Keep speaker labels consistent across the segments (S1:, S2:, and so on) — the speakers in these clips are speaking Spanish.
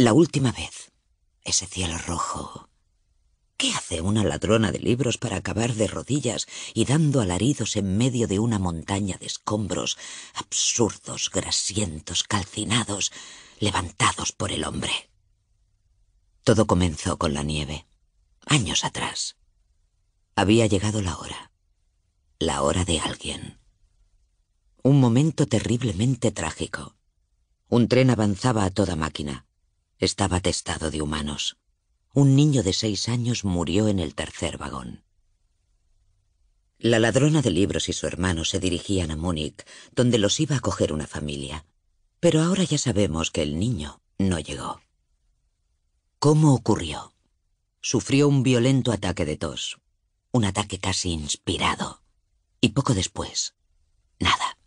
S1: La última vez. Ese cielo rojo. ¿Qué hace una ladrona de libros para acabar de rodillas y dando alaridos en medio de una montaña de escombros, absurdos, grasientos, calcinados, levantados por el hombre? Todo comenzó con la nieve, años atrás. Había llegado la hora, la hora de alguien. Un momento terriblemente trágico. Un tren avanzaba a toda máquina. Estaba testado de humanos. Un niño de seis años murió en el tercer vagón. La ladrona de libros y su hermano se dirigían a Múnich, donde los iba a coger una familia. Pero ahora ya sabemos que el niño no llegó. ¿Cómo ocurrió? Sufrió un violento ataque de tos, un ataque casi inspirado, y poco después, nada.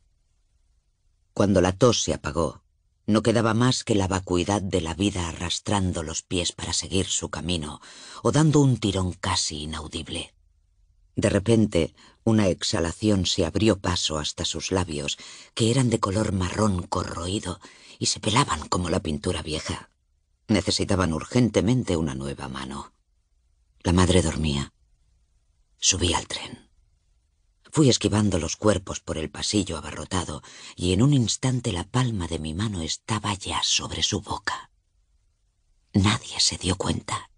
S1: Cuando la tos se apagó, no quedaba más que la vacuidad de la vida arrastrando los pies para seguir su camino o dando un tirón casi inaudible. De repente, una exhalación se abrió paso hasta sus labios, que eran de color marrón corroído y se pelaban como la pintura vieja. Necesitaban urgentemente una nueva mano. La madre dormía. Subí al tren. Fui esquivando los cuerpos por el pasillo abarrotado y en un instante la palma de mi mano estaba ya sobre su boca. Nadie se dio cuenta.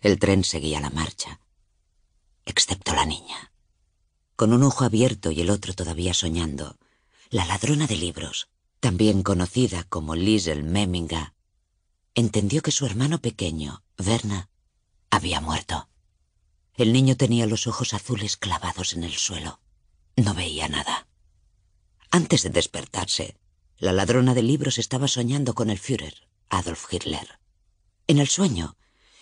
S1: El tren seguía la marcha, excepto la niña. Con un ojo abierto y el otro todavía soñando, la ladrona de libros, también conocida como Liesel Memminga, entendió que su hermano pequeño, Verna, había muerto. El niño tenía los ojos azules clavados en el suelo. No veía nada. Antes de despertarse, la ladrona de libros estaba soñando con el Führer, Adolf Hitler. En el sueño,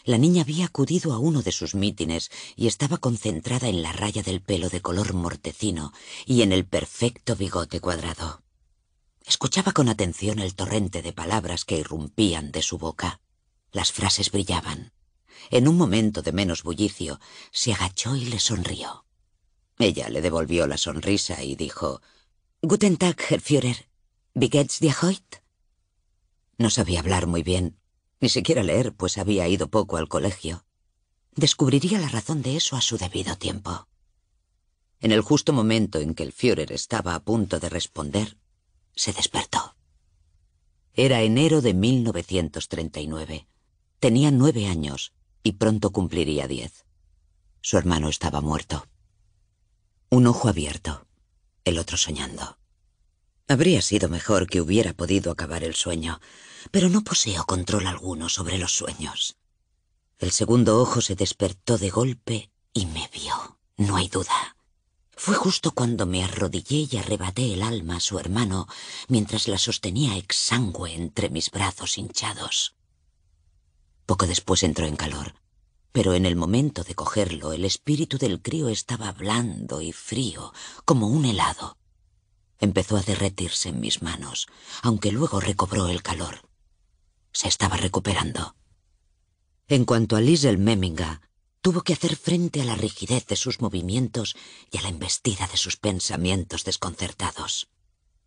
S1: la niña había acudido a uno de sus mítines y estaba concentrada en la raya del pelo de color mortecino y en el perfecto bigote cuadrado. Escuchaba con atención el torrente de palabras que irrumpían de su boca. Las frases brillaban. En un momento de menos bullicio, se agachó y le sonrió. Ella le devolvió la sonrisa y dijo: Guten Tag, Herr Führer. Wie geht's dir No sabía hablar muy bien, ni siquiera leer, pues había ido poco al colegio. Descubriría la razón de eso a su debido tiempo. En el justo momento en que el Führer estaba a punto de responder, se despertó. Era enero de 1939. Tenía nueve años y pronto cumpliría diez. Su hermano estaba muerto un ojo abierto, el otro soñando. Habría sido mejor que hubiera podido acabar el sueño, pero no poseo control alguno sobre los sueños. El segundo ojo se despertó de golpe y me vio, no hay duda. Fue justo cuando me arrodillé y arrebaté el alma a su hermano mientras la sostenía exangüe entre mis brazos hinchados. Poco después entró en calor pero en el momento de cogerlo el espíritu del crío estaba blando y frío, como un helado. Empezó a derretirse en mis manos, aunque luego recobró el calor. Se estaba recuperando. En cuanto a Liesel Memminga, tuvo que hacer frente a la rigidez de sus movimientos y a la embestida de sus pensamientos desconcertados.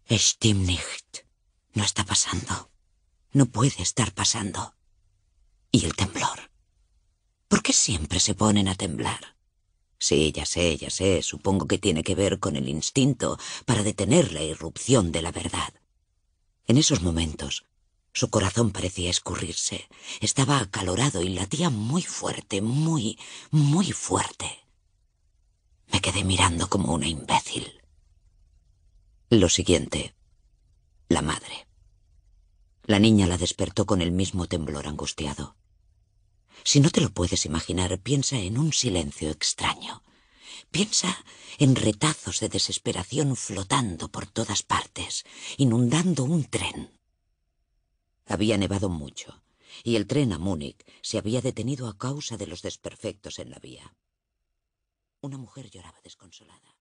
S1: nicht», No está pasando. No puede estar pasando. Y el siempre se ponen a temblar? Sí, ya sé, ya sé, supongo que tiene que ver con el instinto para detener la irrupción de la verdad. En esos momentos, su corazón parecía escurrirse. Estaba acalorado y latía muy fuerte, muy, muy fuerte. Me quedé mirando como una imbécil. Lo siguiente, la madre. La niña la despertó con el mismo temblor angustiado. Si no te lo puedes imaginar, piensa en un silencio extraño. Piensa en retazos de desesperación flotando por todas partes, inundando un tren. Había nevado mucho, y el tren a Múnich se había detenido a causa de los desperfectos en la vía. Una mujer lloraba desconsolada.